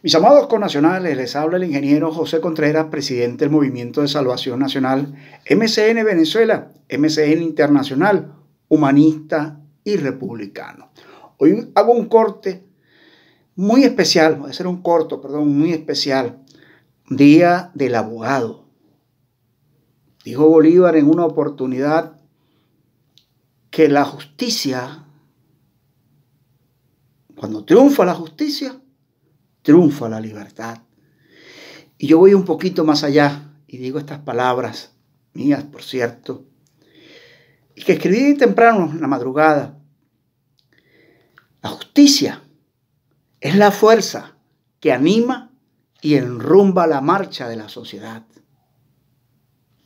Mis amados connacionales, les habla el ingeniero José Contreras, presidente del Movimiento de Salvación Nacional, MCN Venezuela, MCN Internacional, humanista y republicano. Hoy hago un corte muy especial, voy a hacer un corto, perdón, muy especial. Día del abogado. Dijo Bolívar en una oportunidad que la justicia, cuando triunfa la justicia, triunfa la libertad. Y yo voy un poquito más allá y digo estas palabras mías, por cierto, y que escribí temprano en la madrugada. La justicia es la fuerza que anima y enrumba la marcha de la sociedad.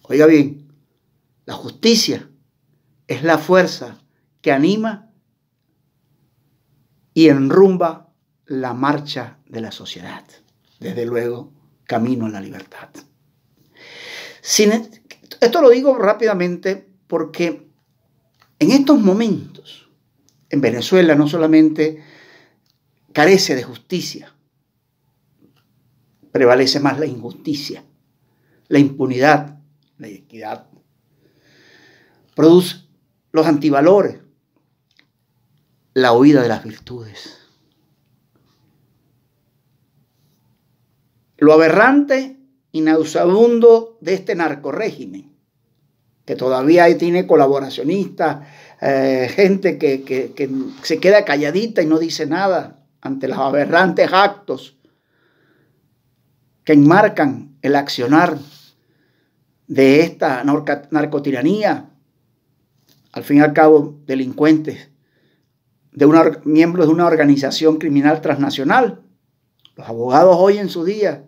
Oiga bien, la justicia es la fuerza que anima y enrumba la marcha de la sociedad. Desde luego, camino a la libertad. E, esto lo digo rápidamente porque en estos momentos, en Venezuela no solamente carece de justicia, prevalece más la injusticia, la impunidad, la inequidad. Produce los antivalores, la huida de las virtudes lo aberrante y nauseabundo de este narcorégimen, que todavía ahí tiene colaboracionistas, eh, gente que, se queda calladita y no dice nada ante los aberrantes actos que enmarcan el accionar de esta narcotiranía, al fin y al cabo delincuentes, de una, miembros de una organización criminal transnacional. Los abogados hoy en su día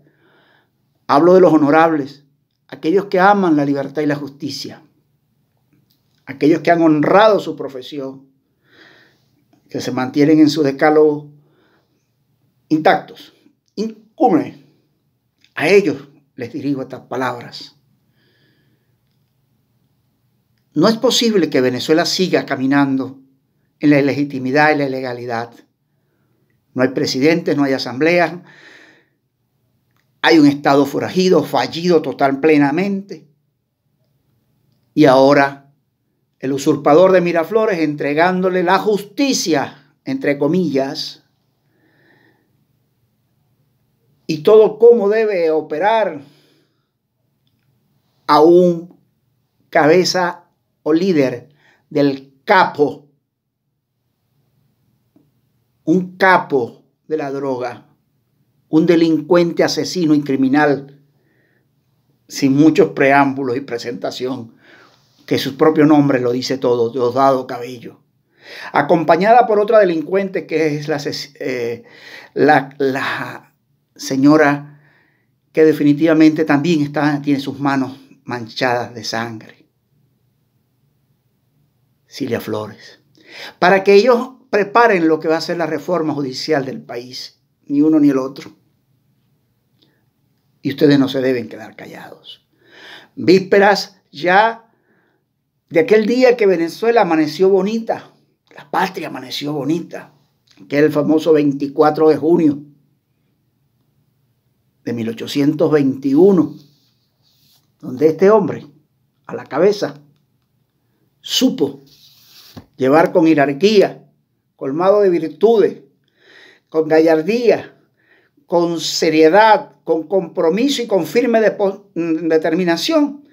Hablo de los honorables, aquellos que aman la libertad y la justicia, aquellos que han honrado su profesión, que se mantienen en su decálogo intactos, incumbre. A ellos les dirijo estas palabras. No es posible que Venezuela siga caminando en la ilegitimidad y la ilegalidad. No hay presidentes, no hay asambleas, hay un Estado forajido, fallido total plenamente. Y ahora el usurpador de Miraflores entregándole la justicia, entre comillas, y todo cómo debe operar a un cabeza o líder del capo, un capo de la droga un delincuente asesino y criminal, sin muchos preámbulos y presentación, que su propio nombre lo dice todo, Diosdado Cabello. Acompañada por otra delincuente que es la, eh, señora que definitivamente también está, tiene sus manos manchadas de sangre. Silvia Flores. Para que ellos preparen lo que va a ser la reforma judicial del país, ni uno ni el otro y ustedes no se deben quedar callados. Vísperas ya de aquel día que Venezuela amaneció bonita, la patria amaneció bonita, que el famoso 24 de junio de 1821, donde este hombre, a la cabeza, supo llevar con jerarquía, colmado de virtudes, con gallardía, con seriedad, con compromiso y con firme mm, determinación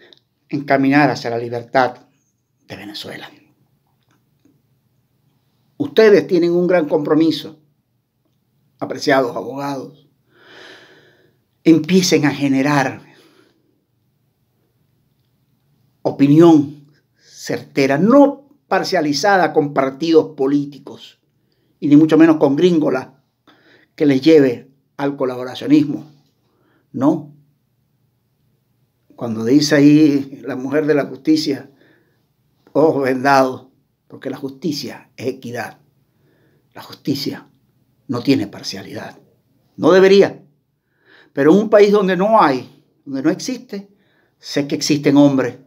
encaminar hacia la libertad de Venezuela. Ustedes tienen un gran compromiso, apreciados abogados. Empiecen a generar opinión certera, no parcializada con partidos políticos y ni mucho menos con gringolas que les lleve al colaboracionismo. No. Cuando dice ahí la mujer de la justicia, ojos vendados, porque la justicia es equidad. La justicia no tiene parcialidad. No debería. Pero en un país donde no hay, donde no existe, sé que existen hombres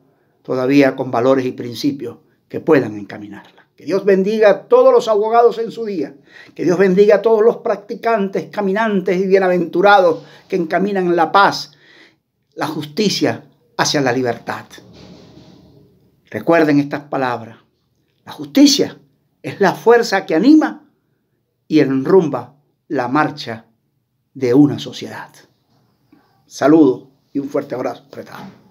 todavía con valores y principios que puedan encaminarla. Que Dios bendiga a todos los abogados en su día. Que Dios bendiga a todos los practicantes, caminantes y bienaventurados que encaminan la paz, la justicia hacia la libertad. Recuerden estas palabras. La justicia es la fuerza que anima y enrumba la marcha de una sociedad. Saludo y un fuerte abrazo apretado.